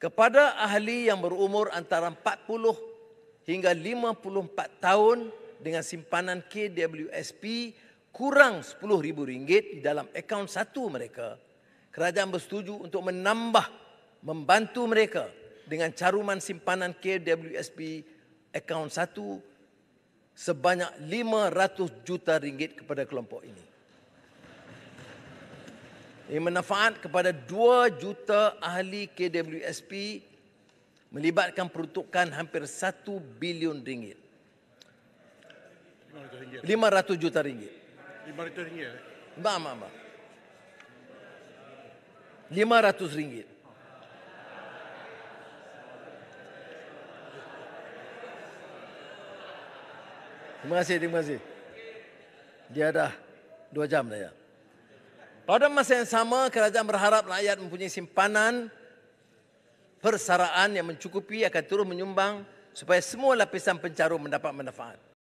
kepada ahli yang berumur antara 40 hingga 54 tahun dengan simpanan KWSP kurang rm ringgit dalam akaun satu mereka, kerajaan bersetuju untuk menambah membantu mereka dengan caruman simpanan KWSP akaun satu sebanyak 500 juta ringgit kepada kelompok ini. Ini bermanfaat kepada 2 juta ahli KWSP melibatkan peruntukan hampir 1 bilion ringgit. 500 juta ringgit. 500 ringgit. Ba, ba, ba. 500 ringgit. Terima kasih, terima kasih. Dia dah 2 jam dah ya. Pada masa yang sama, kerajaan berharap rakyat mempunyai simpanan persaraan yang mencukupi akan turut menyumbang supaya semua lapisan pencarum mendapat manfaat.